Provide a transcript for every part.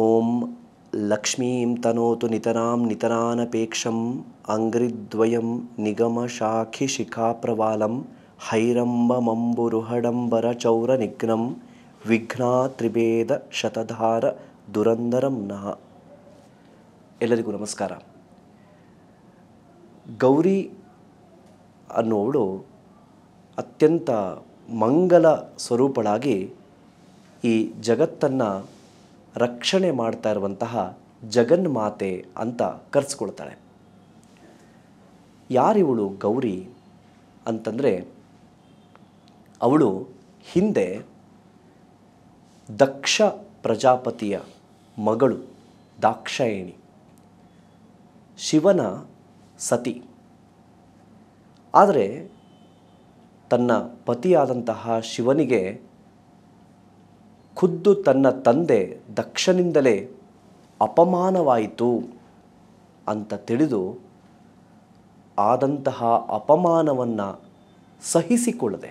ॐ लक्ष्मीं तनोतु नितरां नितरानपेक्षम् अङ्घ्रिद्वयं निगमशाखिशिखाप्रवालं हैरम्बमम्बुरुहडम्बरचौरनिघ्नं ವಿಘ್ನಾತ್ರಿಭೇದ ದುರಂದರಂ ನಃ ಎಲ್ಲರಿಗೂ ನಮಸ್ಕಾರ ಗೌರಿ ಅನ್ನೋಳು ಅತ್ಯಂತ ಮಂಗಲ ಸ್ವರೂಪಳಾಗಿ ಈ ಜಗತ್ತನ್ನು ರಕ್ಷಣೆ ಮಾಡ್ತಾ ಇರುವಂತಹ ಜಗನ್ಮಾತೆ ಅಂತ ಕರೆಸ್ಕೊಳ್ತಾಳೆ ಯಾರಿವಳು ಗೌರಿ ಅಂತಂದರೆ ಅವಳು ಹಿಂದೆ ದಕ್ಷ ಪ್ರಜಾಪತಿಯ ಮಗಳು ದಾಕ್ಷಾಯಿಣಿ ಶಿವನ ಸತಿ ಆದರೆ ತನ್ನ ಪತಿಯಾದಂತಹ ಶಿವನಿಗೆ ಖುದ್ದು ತನ್ನ ತಂದೆ ದಕ್ಷನಿಂದಲೇ ಅಪಮಾನವಾಯಿತು ಅಂತ ತಿಳಿದು ಆದಂತಹ ಅಪಮಾನವನ್ನು ಸಹಿಸಿಕೊಳ್ಳದೆ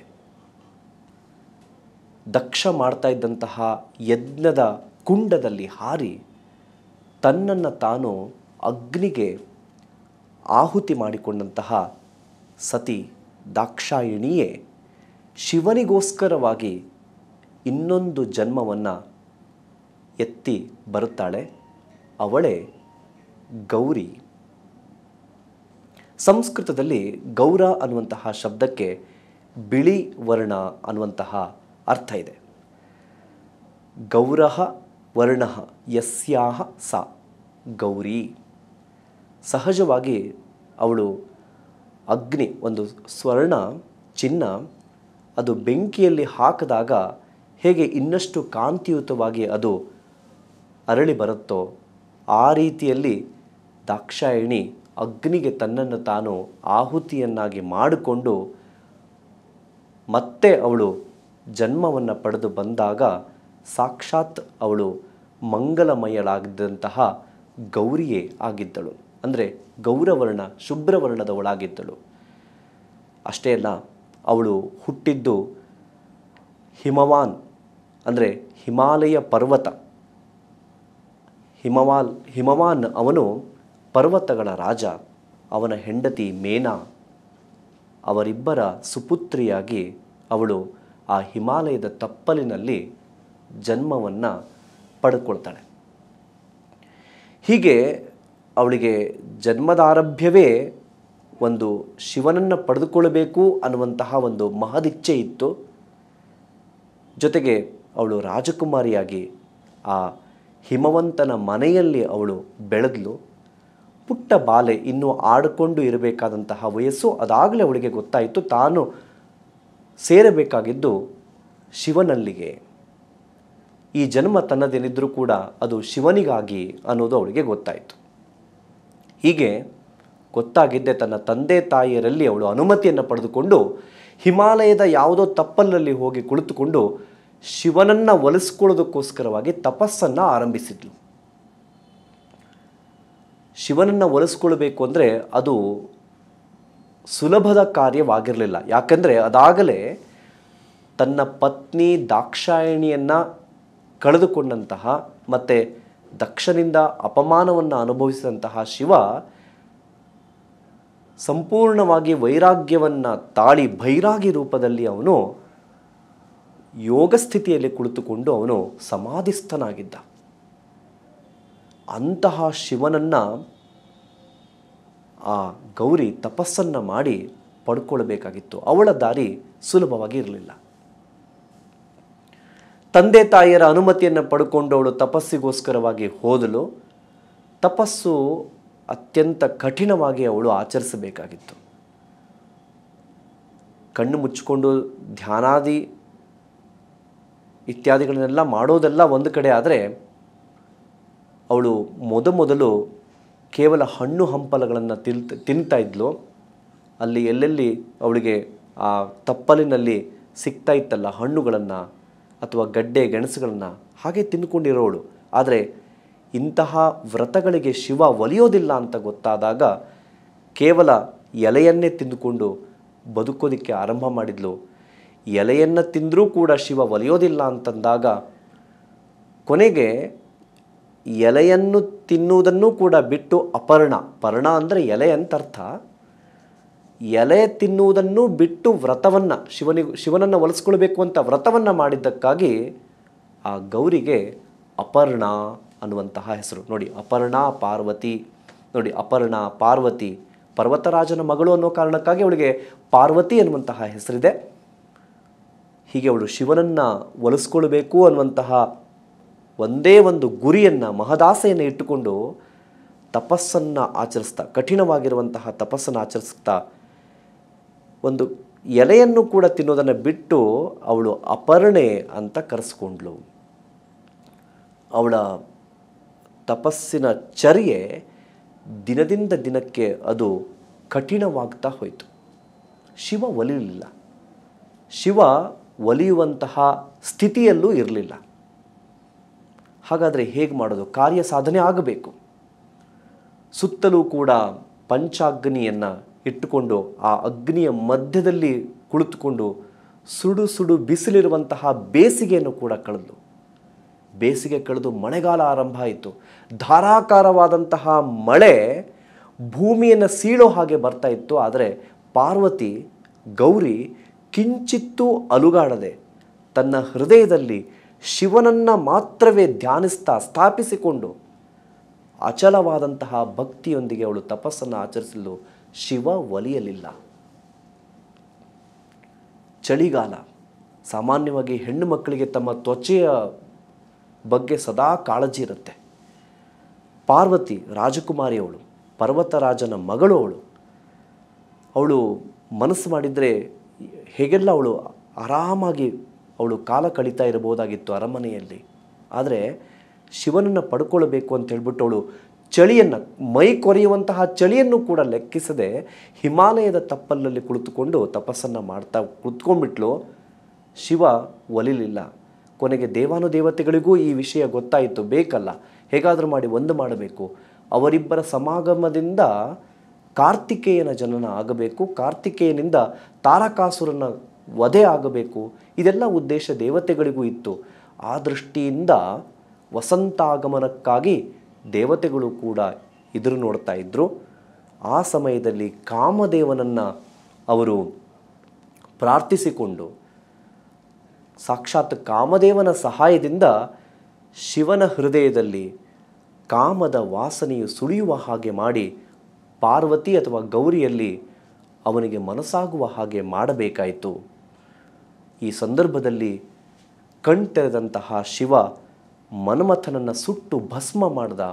ದಕ್ಷ ಮಾಡ್ತಾ ಇದ್ದಂತಹ ಯಜ್ಞದ ಕುಂಡದಲ್ಲಿ ಹಾರಿ ತನ್ನನ್ನು ತಾನು ಅಗ್ನಿಗೆ ಆಹುತಿ ಮಾಡಿಕೊಂಡಂತಹ ಸತಿ ದಾಕ್ಷಾಯಿಣಿಯೇ ಶಿವನಿಗೋಸ್ಕರವಾಗಿ ಇನ್ನೊಂದು ಜನ್ಮವನ್ನು ಎತ್ತಿ ಬರುತ್ತಾಳೆ ಅವಳೇ ಗೌರಿ ಸಂಸ್ಕೃತದಲ್ಲಿ ಗೌರ ಅನ್ನುವಂತಹ ಶಬ್ದಕ್ಕೆ ಬಿಳಿ ವರ್ಣ ಅನ್ನುವಂತಹ ಅರ್ಥ ಇದೆ ಗೌರಹ ವರ್ಣ ಯಸ್ಯಾಹ ಸಾ ಗೌರಿ ಸಹಜವಾಗಿ ಅವಳು ಅಗ್ನಿ ಒಂದು ಸ್ವರ್ಣ ಚಿನ್ನ ಅದು ಬೆಂಕಿಯಲ್ಲಿ ಹಾಕಿದಾಗ ಹೇಗೆ ಇನ್ನಷ್ಟು ಕಾಂತಿಯುತವಾಗಿ ಅದು ಅರಳಿ ಬರುತ್ತೋ ಆ ರೀತಿಯಲ್ಲಿ ದಾಕ್ಷಾಯಿಣಿ ಅಗ್ನಿಗೆ ತನ್ನನ್ನು ತಾನು ಆಹುತಿಯನ್ನಾಗಿ ಮಾಡಿಕೊಂಡು ಮತ್ತೆ ಅವಳು ಜನ್ಮವನ್ನು ಪಡೆದು ಬಂದಾಗ ಸಾಕ್ಷಾತ್ ಅವಳು ಮಂಗಲಮಯಳಾಗಿದ್ದಂತಹ ಗೌರಿಯೇ ಆಗಿದ್ದಳು ಅಂದರೆ ಗೌರವರ್ಣ ಶುಭ್ರವರ್ಣದವಳಾಗಿದ್ದಳು ಅಷ್ಟೇ ಅಲ್ಲ ಅವಳು ಹುಟ್ಟಿದ್ದು ಹಿಮವಾನ್ ಅಂದರೆ ಹಿಮಾಲಯ ಪರ್ವತ ಹಿಮವಾಲ್ ಹಿಮವಾನ್ ಅವನು ಪರ್ವತಗಳ ರಾಜ ಅವನ ಹೆಂಡತಿ ಮೇನಾ ಅವರಿಬ್ಬರ ಸುಪುತ್ರಿಯಾಗಿ ಅವಳು ಆ ಹಿಮಾಲಯದ ತಪ್ಪಲಿನಲ್ಲಿ ಜನ್ಮವನ್ನು ಪಡ್ಕೊಳ್ತಾಳೆ ಹೀಗೆ ಅವಳಿಗೆ ಜನ್ಮದಾರಭ್ಯವೇ ಒಂದು ಶಿವನನ್ನು ಪಡೆದುಕೊಳ್ಳಬೇಕು ಅನ್ನುವಂತಹ ಒಂದು ಮಹದಿಚ್ಛೆ ಇತ್ತು ಜೊತೆಗೆ ಅವಳು ರಾಜಕುಮಾರಿಯಾಗಿ ಆ ಹಿಮವಂತನ ಮನೆಯಲ್ಲಿ ಅವಳು ಬೆಳೆದ್ಲು ಪುಟ್ಟ ಬಾಲೆ ಇನ್ನೂ ಆಡಿಕೊಂಡು ಇರಬೇಕಾದಂತಹ ವಯಸ್ಸು ಅದಾಗಲೇ ಅವಳಿಗೆ ಗೊತ್ತಾಯಿತು ತಾನು ಸೇರಬೇಕಾಗಿದ್ದು ಶಿವನಲ್ಲಿಗೆ ಈ ಜನ್ಮ ತನ್ನದೇನಿದ್ದರೂ ಕೂಡ ಅದು ಶಿವನಿಗಾಗಿ ಅನ್ನೋದು ಅವಳಿಗೆ ಗೊತ್ತಾಯಿತು ಹೀಗೆ ಗೊತ್ತಾಗಿದ್ದೆ ತನ್ನ ತಂದೆ ತಾಯಿಯರಲ್ಲಿ ಅವಳು ಅನುಮತಿಯನ್ನು ಪಡೆದುಕೊಂಡು ಹಿಮಾಲಯದ ಯಾವುದೋ ತಪ್ಪಲಲ್ಲಿ ಹೋಗಿ ಕುಳಿತುಕೊಂಡು ಶಿವನನ್ನು ಒಲಿಸ್ಕೊಳ್ಳೋದಕ್ಕೋಸ್ಕರವಾಗಿ ತಪಸ್ಸನ್ನು ಆರಂಭಿಸಿದ್ಲು ಶಿವನನ್ನು ಒಲಿಸ್ಕೊಳ್ಬೇಕು ಅಂದರೆ ಅದು ಸುಲಭದ ಕಾರ್ಯವಾಗಿರಲಿಲ್ಲ ಯಾಕಂದರೆ ಅದಾಗಲೇ ತನ್ನ ಪತ್ನಿ ದಾಕ್ಷಾಯಣಿಯನ್ನು ಕಳೆದುಕೊಂಡಂತಹ ಮತ್ತು ದಕ್ಷನಿಂದ ಅಪಮಾನವನ್ನು ಅನುಭವಿಸಿದಂತಹ ಶಿವ ಸಂಪೂರ್ಣವಾಗಿ ವೈರಾಗ್ಯವನ್ನು ತಾಳಿ ಭೈರಾಗಿ ರೂಪದಲ್ಲಿ ಅವನು ಯೋಗ ಸ್ಥಿತಿಯಲ್ಲಿ ಕುಳಿತುಕೊಂಡು ಅವನು ಸಮಾಧಿಸ್ಥನಾಗಿದ್ದ ಅಂತಹ ಶಿವನನ್ನು ಆ ಗೌರಿ ತಪಸ್ಸನ್ನು ಮಾಡಿ ಪಡ್ಕೊಳ್ಬೇಕಾಗಿತ್ತು ಅವಳ ದಾರಿ ಸುಲಭವಾಗಿ ಇರಲಿಲ್ಲ ತಂದೆ ತಾಯಿಯರ ಅನುಮತಿಯನ್ನು ಪಡ್ಕೊಂಡು ಅವಳು ತಪಸ್ಸಿಗೋಸ್ಕರವಾಗಿ ಹೋದಲು ತಪಸ್ಸು ಅತ್ಯಂತ ಕಠಿಣವಾಗಿ ಅವಳು ಆಚರಿಸಬೇಕಾಗಿತ್ತು ಕಣ್ಣು ಮುಚ್ಚಿಕೊಂಡು ಧ್ಯಾನಾದಿ ಇತ್ಯಾದಿಗಳನ್ನೆಲ್ಲ ಮಾಡೋದೆಲ್ಲ ಒಂದು ಕಡೆ ಆದರೆ ಅವಳು ಮೊದಮೊದಲು ಕೇವಲ ಹಣ್ಣು ಹಂಪಲಗಳನ್ನು ತಿಂತ ತಿಂತಾ ಇದ್ಲು ಅಲ್ಲಿ ಎಲ್ಲೆಲ್ಲಿ ಅವಳಿಗೆ ಆ ತಪ್ಪಲಿನಲ್ಲಿ ಸಿಗ್ತಾ ಇತ್ತಲ್ಲ ಹಣ್ಣುಗಳನ್ನು ಅಥವಾ ಗಡ್ಡೆ ಗೆಣಸುಗಳನ್ನು ಹಾಗೆ ತಿಂದ್ಕೊಂಡಿರೋಳು ಆದರೆ ಇಂತಹ ವ್ರತಗಳಿಗೆ ಶಿವ ಒಲಿಯೋದಿಲ್ಲ ಅಂತ ಗೊತ್ತಾದಾಗ ಕೇವಲ ಎಲೆಯನ್ನೇ ತಿಂದುಕೊಂಡು ಬದುಕೋದಕ್ಕೆ ಆರಂಭ ಮಾಡಿದ್ಲು ಎಲೆಯನ್ನು ತಿಂದರೂ ಕೂಡ ಶಿವ ಒಲಿಯೋದಿಲ್ಲ ಅಂತಂದಾಗ ಕೊನೆಗೆ ಎಲೆಯನ್ನು ತಿನ್ನುವುದನ್ನು ಕೂಡ ಬಿಟ್ಟು ಅಪರ್ಣ ಪರ್ಣ ಅಂದರೆ ಎಲೆ ಅಂತ ಅರ್ಥ ಎಲೆ ತಿನ್ನುವುದನ್ನು ಬಿಟ್ಟು ವ್ರತವನ್ನು ಶಿವನಿಗೆ ಶಿವನನ್ನು ಒಲಿಸ್ಕೊಳ್ಬೇಕು ಅಂತ ವ್ರತವನ್ನು ಮಾಡಿದ್ದಕ್ಕಾಗಿ ಆ ಗೌರಿಗೆ ಅಪರ್ಣ ಅನ್ನುವಂತಹ ಹೆಸರು ನೋಡಿ ಅಪರ್ಣ ಪಾರ್ವತಿ ನೋಡಿ ಅಪರ್ಣ ಪಾರ್ವತಿ ಪರ್ವತರಾಜನ ಮಗಳು ಅನ್ನೋ ಕಾರಣಕ್ಕಾಗಿ ಅವಳಿಗೆ ಪಾರ್ವತಿ ಅನ್ನುವಂತಹ ಹೆಸರಿದೆ ಹೀಗೆ ಅವಳು ಶಿವನನ್ನು ಒಲಿಸ್ಕೊಳ್ಬೇಕು ಅನ್ನುವಂತಹ ಒಂದೇ ಒಂದು ಗುರಿಯನ್ನು ಮಹದಾಸೆಯನ್ನು ಇಟ್ಟುಕೊಂಡು ತಪಸ್ಸನ್ನು ಆಚರಿಸ್ತಾ ಕಠಿಣವಾಗಿರುವಂತಹ ತಪಸ್ಸನ್ನು ಆಚರಿಸ್ತಾ ಒಂದು ಎಲೆಯನ್ನು ಕೂಡ ತಿನ್ನೋದನ್ನು ಬಿಟ್ಟು ಅವಳು ಅಪರ್ಣೆ ಅಂತ ಕರೆಸ್ಕೊಂಡ್ಳು ಅವಳ ತಪಸ್ಸಿನ ಚರ್ಯೆ ದಿನದಿಂದ ದಿನಕ್ಕೆ ಅದು ಕಠಿಣವಾಗ್ತಾ ಹೋಯಿತು ಶಿವ ಒಲಿಲಿಲ್ಲ ಶಿವ ಒಲಿಯುವಂತಹ ಸ್ಥಿತಿಯಲ್ಲೂ ಇರಲಿಲ್ಲ ಹಾಗಾದರೆ ಹೇಗೆ ಮಾಡೋದು ಕಾರ್ಯ ಸಾಧನೆ ಆಗಬೇಕು ಸುತ್ತಲೂ ಕೂಡ ಪಂಚಾಗ್ನಿಯನ್ನು ಇಟ್ಟುಕೊಂಡು ಆ ಅಗ್ನಿಯ ಮಧ್ಯದಲ್ಲಿ ಕುಳಿತುಕೊಂಡು ಸುಡು ಸುಡು ಬಿಸಿಲಿರುವಂತಹ ಬೇಸಿಗೆಯನ್ನು ಕೂಡ ಕಳೆದು ಬೇಸಿಗೆ ಕಳೆದು ಮಳೆಗಾಲ ಆರಂಭ ಆಯಿತು ಧಾರಾಕಾರವಾದಂತಹ ಮಳೆ ಭೂಮಿಯನ್ನು ಸೀಳೋ ಹಾಗೆ ಬರ್ತಾ ಇತ್ತು ಆದರೆ ಪಾರ್ವತಿ ಗೌರಿ ಕಿಂಚಿತ್ತೂ ಅಲುಗಾಡದೆ ತನ್ನ ಹೃದಯದಲ್ಲಿ ಶಿವನನ್ನು ಮಾತ್ರವೇ ಧ್ಯಾನಿಸ್ತಾ ಸ್ಥಾಪಿಸಿಕೊಂಡು ಅಚಲವಾದಂತಹ ಭಕ್ತಿಯೊಂದಿಗೆ ಅವಳು ತಪಸ್ಸನ್ನು ಆಚರಿಸಲು ಶಿವ ಒಲಿಯಲಿಲ್ಲ ಚಳಿಗಾಲ ಸಾಮಾನ್ಯವಾಗಿ ಹೆಣ್ಣು ಮಕ್ಕಳಿಗೆ ತಮ್ಮ ತ್ವಚೆಯ ಬಗ್ಗೆ ಸದಾ ಕಾಳಜಿ ಇರುತ್ತೆ ಪಾರ್ವತಿ ರಾಜಕುಮಾರಿಯವಳು ಪರ್ವತರಾಜನ ಮಗಳು ಅವಳು ಅವಳು ಮನಸ್ಸು ಮಾಡಿದರೆ ಹೇಗೆಲ್ಲ ಅವಳು ಆರಾಮಾಗಿ ಅವಳು ಕಾಲ ಕಳೀತಾ ಇರಬಹುದಾಗಿತ್ತು ಅರಮನೆಯಲ್ಲಿ ಆದರೆ ಶಿವನನ್ನು ಪಡ್ಕೊಳ್ಬೇಕು ಅಂತ ಹೇಳ್ಬಿಟ್ಟು ಅವಳು ಚಳಿಯನ್ನು ಮೈ ಕೊರೆಯುವಂತಹ ಚಳಿಯನ್ನು ಕೂಡ ಲೆಕ್ಕಿಸದೆ ಹಿಮಾಲಯದ ತಪ್ಪಲಲ್ಲಿ ಕುಳಿತುಕೊಂಡು ತಪಸ್ಸನ್ನು ಮಾಡ್ತಾ ಕುಳಿತುಕೊಂಡ್ಬಿಟ್ಲು ಶಿವ ಒಲಿಲಿಲ್ಲ ಕೊನೆಗೆ ದೇವಾನುದೇವತೆಗಳಿಗೂ ಈ ವಿಷಯ ಗೊತ್ತಾಯಿತು ಬೇಕಲ್ಲ ಹೇಗಾದರೂ ಮಾಡಿ ಒಂದು ಮಾಡಬೇಕು ಅವರಿಬ್ಬರ ಸಮಾಗಮದಿಂದ ಕಾರ್ತಿಕೇಯನ ಜನನ ಆಗಬೇಕು ಕಾರ್ತಿಕೇಯನಿಂದ ತಾರಕಾಸುರನ ವಧೆ ಆಗಬೇಕು ಇದೆಲ್ಲ ಉದ್ದೇಶ ದೇವತೆಗಳಿಗೂ ಇತ್ತು ಆ ದೃಷ್ಟಿಯಿಂದ ವಸಂತಾಗಮನಕ್ಕಾಗಿ ದೇವತೆಗಳು ಕೂಡ ಎದುರು ನೋಡ್ತಾ ಇದ್ದರು ಆ ಸಮಯದಲ್ಲಿ ಕಾಮದೇವನನ್ನು ಅವರು ಪ್ರಾರ್ಥಿಸಿಕೊಂಡು ಸಾಕ್ಷಾತ್ ಕಾಮದೇವನ ಸಹಾಯದಿಂದ ಶಿವನ ಹೃದಯದಲ್ಲಿ ಕಾಮದ ವಾಸನೆಯು ಸುಳಿಯುವ ಹಾಗೆ ಮಾಡಿ ಪಾರ್ವತಿ ಅಥವಾ ಗೌರಿಯಲ್ಲಿ ಅವನಿಗೆ ಮನಸ್ಸಾಗುವ ಹಾಗೆ ಮಾಡಬೇಕಾಯಿತು ಈ ಸಂದರ್ಭದಲ್ಲಿ ಕಣ್ತೆರೆದಂತಹ ಶಿವ ಮನ್ಮಥನನ್ನು ಸುಟ್ಟು ಭಸ್ಮ ಮಾಡಿದ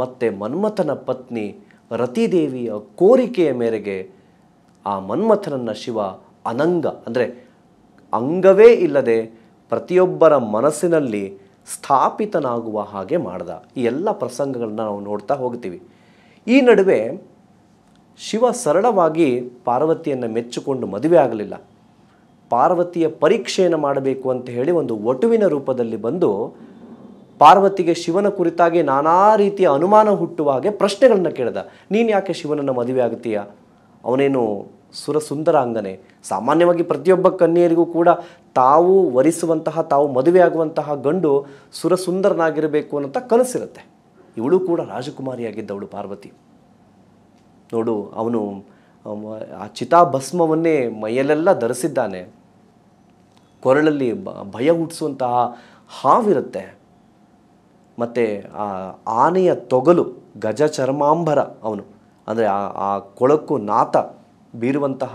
ಮತ್ತು ಮನ್ಮಥನ ಪತ್ನಿ ರತಿದೇವಿಯ ಕೋರಿಕೆಯ ಮೇರೆಗೆ ಆ ಮನ್ಮಥನನ್ನು ಶಿವ ಅನಂಗ ಅಂದರೆ ಅಂಗವೇ ಇಲ್ಲದೆ ಪ್ರತಿಯೊಬ್ಬರ ಮನಸ್ಸಿನಲ್ಲಿ ಸ್ಥಾಪಿತನಾಗುವ ಹಾಗೆ ಮಾಡ್ದ ಈ ಎಲ್ಲ ಪ್ರಸಂಗಗಳನ್ನ ನಾವು ನೋಡ್ತಾ ಹೋಗ್ತೀವಿ ಈ ನಡುವೆ ಶಿವ ಸರಳವಾಗಿ ಪಾರ್ವತಿಯನ್ನು ಮೆಚ್ಚಿಕೊಂಡು ಮದುವೆ ಆಗಲಿಲ್ಲ ಪಾರ್ವತಿಯ ಪರೀಕ್ಷೆಯನ್ನು ಮಾಡಬೇಕು ಅಂತ ಹೇಳಿ ಒಂದು ಒಟುವಿನ ರೂಪದಲ್ಲಿ ಬಂದು ಪಾರ್ವತಿಗೆ ಶಿವನ ಕುರಿತಾಗಿ ನಾನಾ ರೀತಿಯ ಅನುಮಾನ ಹುಟ್ಟುವ ಹಾಗೆ ಪ್ರಶ್ನೆಗಳನ್ನು ಕೇಳಿದ ನೀನು ಯಾಕೆ ಶಿವನನ್ನು ಮದುವೆ ಆಗ್ತೀಯಾ ಅವನೇನು ಸುರಸುಂದರ ಅಂಗನೆ ಸಾಮಾನ್ಯವಾಗಿ ಪ್ರತಿಯೊಬ್ಬ ಕನ್ಯರಿಗೂ ಕೂಡ ತಾವು ವರಿಸುವಂತಹ ತಾವು ಮದುವೆ ಆಗುವಂತಹ ಗಂಡು ಸುರಸುಂದರನಾಗಿರಬೇಕು ಅನ್ನೋಂಥ ಕನಸಿರುತ್ತೆ ಇವಳು ಕೂಡ ರಾಜಕುಮಾರಿಯಾಗಿದ್ದವಳು ಪಾರ್ವತಿ ನೋಡು ಅವನು ಆ ಚಿತಾಭಸ್ಮವನ್ನೇ ಮೈಯಲ್ಲೆಲ್ಲ ಧರಿಸಿದ್ದಾನೆ ಕೊರಳಲ್ಲಿ ಭಯ ಹುಟ್ಟಿಸುವಂತಹ ಹಾವಿರುತ್ತೆ ಮತ್ತು ಆ ಆನೆಯ ತೊಗಲು ಗಜ ಚರ್ಮಾಂಬರ ಅವನು ಅಂದರೆ ಆ ಕೊಳಕು ನಾತ ಬೀರುವಂತಹ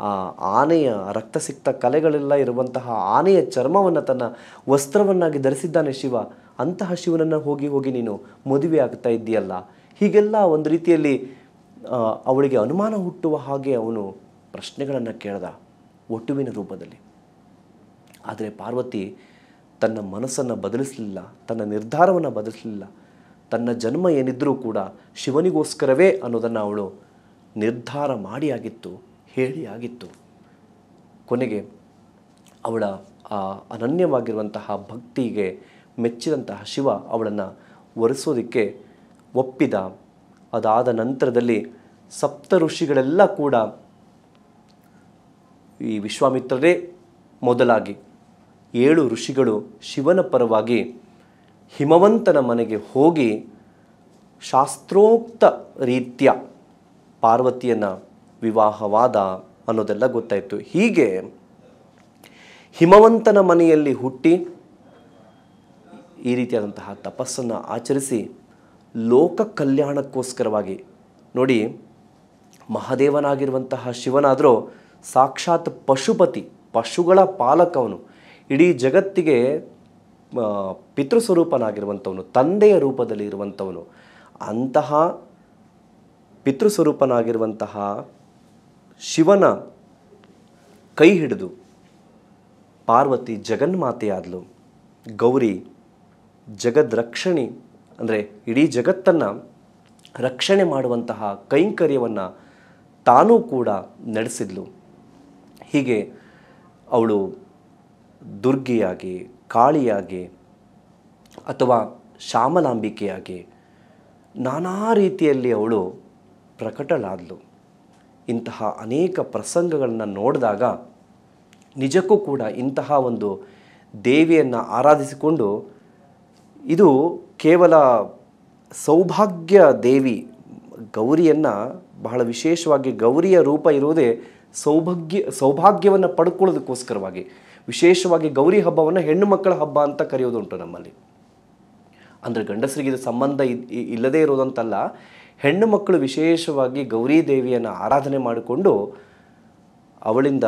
ಆ ಆನೆಯ ರಕ್ತ ಸಿಕ್ತ ಕಲೆಗಳೆಲ್ಲ ಇರುವಂತಹ ಆನೆಯ ಚರ್ಮವನ್ನು ತನ್ನ ವಸ್ತ್ರವನ್ನಾಗಿ ಧರಿಸಿದ್ದಾನೆ ಶಿವ ಅಂತಹ ಶಿವನನ್ನು ಹೋಗಿ ಹೋಗಿ ನೀನು ಮದುವೆ ಆಗ್ತಾ ಇದ್ದೀಯಲ್ಲ ಹೀಗೆಲ್ಲ ಒಂದು ರೀತಿಯಲ್ಲಿ ಅವಳಿಗೆ ಅನುಮಾನ ಹುಟ್ಟುವ ಹಾಗೆ ಅವನು ಪ್ರಶ್ನೆಗಳನ್ನು ಕೇಳ್ದ ಒಟ್ಟುವಿನ ರೂಪದಲ್ಲಿ ಆದರೆ ಪಾರ್ವತಿ ತನ್ನ ಮನಸ್ಸನ್ನು ಬದಲಿಸಲಿಲ್ಲ ತನ್ನ ನಿರ್ಧಾರವನ್ನು ಬದಲಿಸಲಿಲ್ಲ ತನ್ನ ಜನ್ಮ ಏನಿದ್ರೂ ಕೂಡ ಶಿವನಿಗೋಸ್ಕರವೇ ಅನ್ನೋದನ್ನು ಅವಳು ನಿರ್ಧಾರ ಮಾಡಿ ಆಗಿತ್ತು ಹೇಳಿ ಆಗಿತ್ತು ಕೊನೆಗೆ ಅವಳ ಆ ಅನನ್ಯವಾಗಿರುವಂತಹ ಭಕ್ತಿಗೆ ಮೆಚ್ಚಿದಂತಹ ಶಿವ ಅವಳನ್ನು ಒರೆಸೋದಕ್ಕೆ ಒಪ್ಪಿದ ಅದಾದ ನಂತರದಲ್ಲಿ ಸಪ್ತ ಋಷಿಗಳೆಲ್ಲ ಕೂಡ ಈ ವಿಶ್ವಾಮಿತ್ರರೇ ಮೊದಲಾಗಿ ಏಳು ಋಷಿಗಳು ಶಿವನ ಪರವಾಗಿ ಹಿಮವಂತನ ಮನೆಗೆ ಹೋಗಿ ಶಾಸ್ತ್ರೋಕ್ತ ರೀತಿಯ ಪಾರ್ವತಿಯನ್ನು ವಿವಾಹವಾದ ಅನ್ನೋದೆಲ್ಲ ಗೊತ್ತಾಯಿತು ಹೀಗೆ ಹಿಮವಂತನ ಮನೆಯಲ್ಲಿ ಹುಟ್ಟಿ ಈ ರೀತಿಯಾದಂತಹ ತಪಸ್ಸನ್ನು ಆಚರಿಸಿ ಲೋಕ ಕಲ್ಯಾಣಕ್ಕೋಸ್ಕರವಾಗಿ ನೋಡಿ ಮಹಾದೇವನಾಗಿರುವಂತಹ ಶಿವನಾದರೂ ಸಾಕ್ಷಾತ್ ಪಶುಪತಿ ಪಶುಗಳ ಪಾಲಕವನು ಇಡೀ ಜಗತ್ತಿಗೆ ಪಿತೃಸ್ವರೂಪನಾಗಿರುವಂಥವನು ತಂದೆಯ ರೂಪದಲ್ಲಿ ಇರುವಂಥವನು ಅಂತಹ ಪಿತೃಸ್ವರೂಪನಾಗಿರುವಂತಹ ಶಿವನ ಕೈ ಹಿಡಿದು ಪಾರ್ವತಿ ಜಗನ್ಮಾತೆಯಾದಲು ಗೌರಿ ಜಗದ್ರಕ್ಷಣಿ ಅಂದರೆ ಇಡೀ ಜಗತ್ತನ್ನು ರಕ್ಷಣೆ ಮಾಡುವಂತಹ ಕೈಂಕರ್ಯವನ್ನು ತಾನೂ ಕೂಡ ನಡೆಸಿದ್ಲು ಹೀಗೆ ಅವಳು ದುರ್ಗೆಯಾಗಿ ಕಾಳಿಯಾಗಿ ಅಥವಾ ಶ್ಯಾಮಲಾಂಬಿಕೆಯಾಗಿ ನಾನಾ ರೀತಿಯಲ್ಲಿ ಅವಳು ಪ್ರಕಟಳಾದಳು ಇಂತಹ ಅನೇಕ ಪ್ರಸಂಗಗಳನ್ನು ನೋಡಿದಾಗ ನಿಜಕ್ಕೂ ಕೂಡ ಇಂತಹ ಒಂದು ದೇವಿಯನ್ನು ಆರಾಧಿಸಿಕೊಂಡು ಇದು ಕೇವಲ ಸೌಭಾಗ್ಯ ದೇವಿ ಗೌರಿಯನ್ನು ಬಹಳ ವಿಶೇಷವಾಗಿ ಗೌರಿಯ ರೂಪ ಇರುವುದೇ ಸೌಭಾಗ್ಯ ಸೌಭಾಗ್ಯವನ್ನು ಪಡ್ಕೊಳ್ಳೋದಕ್ಕೋಸ್ಕರವಾಗಿ ವಿಶೇಷವಾಗಿ ಗೌರಿ ಹಬ್ಬವನ್ನು ಹೆಣ್ಣು ಮಕ್ಕಳ ಹಬ್ಬ ಅಂತ ಕರೆಯೋದುಂಟು ನಮ್ಮಲ್ಲಿ ಅಂದರೆ ಗಂಡಸರಿಗೆ ಸಂಬಂಧ ಇಲ್ಲದೇ ಇರೋದಂತಲ್ಲ ಹೆಣ್ಣು ಮಕ್ಕಳು ವಿಶೇಷವಾಗಿ ಗೌರಿ ದೇವಿಯನ್ನು ಆರಾಧನೆ ಮಾಡಿಕೊಂಡು ಅವಳಿಂದ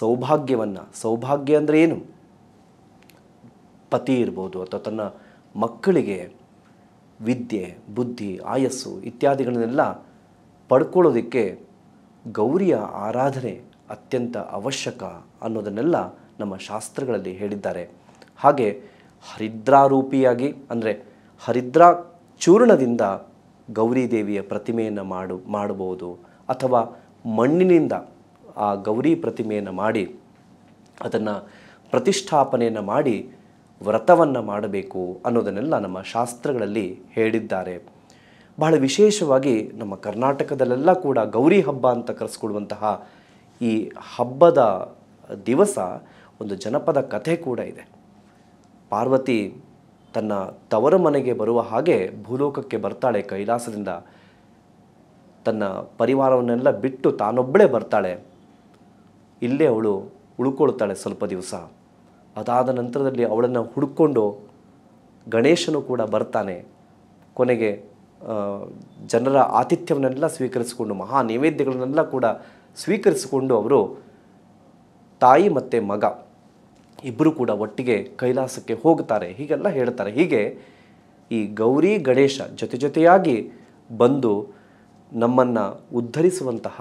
ಸೌಭಾಗ್ಯವನ್ನು ಸೌಭಾಗ್ಯ ಅಂದರೆ ಏನು ಪತಿ ಇರ್ಬೋದು ಅಥವಾ ತನ್ನ ಮಕ್ಕಳಿಗೆ ವಿದ್ಯೆ ಬುದ್ಧಿ ಆಯಸ್ಸು ಇತ್ಯಾದಿಗಳನ್ನೆಲ್ಲ ಪಡ್ಕೊಳ್ಳೋದಕ್ಕೆ ಗೌರಿಯ ಆರಾಧನೆ ಅತ್ಯಂತ ಅವಶ್ಯಕ ಅನ್ನೋದನ್ನೆಲ್ಲ ನಮ್ಮ ಶಾಸ್ತ್ರಗಳಲ್ಲಿ ಹೇಳಿದ್ದಾರೆ ಹಾಗೆ ಹರಿದ್ರಾರೂಪಿಯಾಗಿ ಅಂದರೆ ಹರಿದ್ರಾ ಚೂರ್ಣದಿಂದ ಗೌರಿ ದೇವಿಯ ಪ್ರತಿಮೆಯನ್ನು ಮಾಡು ಮಾಡಬಹುದು ಅಥವಾ ಮಣ್ಣಿನಿಂದ ಆ ಗೌರಿ ಪ್ರತಿಮೆಯನ್ನು ಮಾಡಿ ಅದನ್ನು ಪ್ರತಿಷ್ಠಾಪನೆಯನ್ನು ಮಾಡಿ ವ್ರತವನ್ನು ಮಾಡಬೇಕು ಅನ್ನೋದನ್ನೆಲ್ಲ ನಮ್ಮ ಶಾಸ್ತ್ರಗಳಲ್ಲಿ ಹೇಳಿದ್ದಾರೆ ಬಹಳ ವಿಶೇಷವಾಗಿ ನಮ್ಮ ಕರ್ನಾಟಕದಲ್ಲೆಲ್ಲ ಕೂಡ ಗೌರಿ ಹಬ್ಬ ಅಂತ ಕರೆಸ್ಕೊಡುವಂತಹ ಈ ಹಬ್ಬದ ದಿವಸ ಒಂದು ಜನಪದ ಕಥೆ ಕೂಡ ಇದೆ ಪಾರ್ವತಿ ತನ್ನ ತವರ ಮನೆಗೆ ಬರುವ ಹಾಗೆ ಭೂಲೋಕಕ್ಕೆ ಬರ್ತಾಳೆ ಕೈಲಾಸದಿಂದ ತನ್ನ ಪರಿವಾರವನ್ನೆಲ್ಲ ಬಿಟ್ಟು ತಾನೊಬ್ಬಳೇ ಬರ್ತಾಳೆ ಇಲ್ಲೇ ಅವಳು ಉಳ್ಕೊಳ್ತಾಳೆ ಸ್ವಲ್ಪ ದಿವಸ ಅದಾದ ನಂತರದಲ್ಲಿ ಅವಳನ್ನು ಹುಡುಕೊಂಡು ಗಣೇಶನು ಕೂಡ ಬರ್ತಾನೆ ಕೊನೆಗೆ ಜನರ ಆತಿಥ್ಯವನ್ನೆಲ್ಲ ಸ್ವೀಕರಿಸಿಕೊಂಡು ಮಹಾ ನೈವೇದ್ಯಗಳನ್ನೆಲ್ಲ ಕೂಡ ಸ್ವೀಕರಿಸಿಕೊಂಡು ಅವರು ತಾಯಿ ಮತ್ತು ಮಗ ಇಬ್ಬರು ಕೂಡ ಒಟ್ಟಿಗೆ ಕೈಲಾಸಕ್ಕೆ ಹೋಗ್ತಾರೆ ಹೀಗೆಲ್ಲ ಹೇಳ್ತಾರೆ ಹೀಗೆ ಈ ಗೌರಿ ಗಣೇಶ ಜೊತೆ ಜೊತೆಯಾಗಿ ಬಂದು ನಮ್ಮನ್ನು ಉದ್ಧರಿಸುವಂತಹ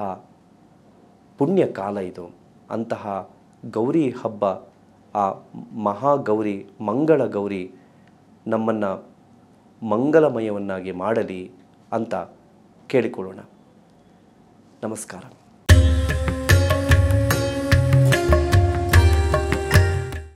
ಪುಣ್ಯ ಕಾಲ ಇದು ಅಂತಹ ಗೌರಿ ಹಬ್ಬ ಆ ಮಹಾಗೌರಿ ಮಂಗಳ ಗೌರಿ ನಮ್ಮನ್ನು ಮಂಗಲಮಯವನ್ನಾಗಿ ಮಾಡಲಿ ಅಂತ ಕೇಳಿಕೊಳ್ಳೋಣ ನಮಸ್ಕಾರ